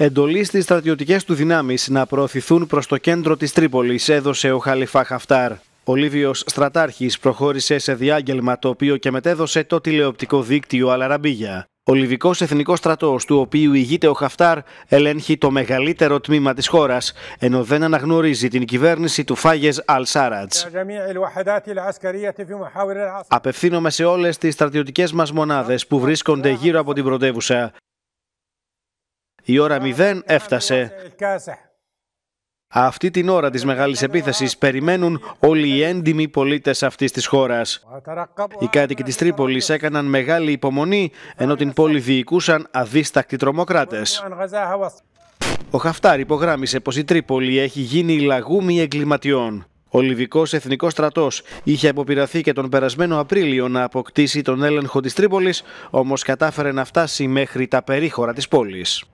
Εντολή στις στρατιωτικές του δυνάμεις να προωθηθούν προς το κέντρο της Τρίπολης έδωσε ο Χαλιφά Χαφτάρ. Ο Λίβιος Στρατάρχης προχώρησε σε διάγγελμα το οποίο και μετέδωσε το τηλεοπτικό δίκτυο Αλαραμπίγια. Ο Λιβικός Εθνικός Στρατός, του οποίου ηγείται ο Χαφτάρ, ελέγχει το μεγαλύτερο τμήμα της χώρας, ενώ δεν αναγνωρίζει την κυβέρνηση του Φάγες Αλ Σάρατ. Απευθύνομαι σε όλες τις στρατιωτικές μας μονάδες που βρίσκονται γύρω από την πρωτεύουσα. Η ώρα 0 έφτασε. Αυτή την ώρα της μεγάλης επίθεσης περιμένουν όλοι οι έντιμοι πολίτες αυτής της χώρας. Οι κάτοικοι της Τρίπολης έκαναν μεγάλη υπομονή, ενώ την πόλη διοικούσαν αδίστακτοι τρομοκράτες. Ο Χαφτάρ υπογράμμισε πως η Τρίπολη έχει γίνει λαγούμι εγκληματιών. Ο Λιβικός Εθνικός Στρατός είχε αποπειραθεί και τον περασμένο Απρίλιο να αποκτήσει τον έλεγχο της Τρίπολης, όμως κατάφερε να φτάσει μέχρι τα περίχωρα της πόλης.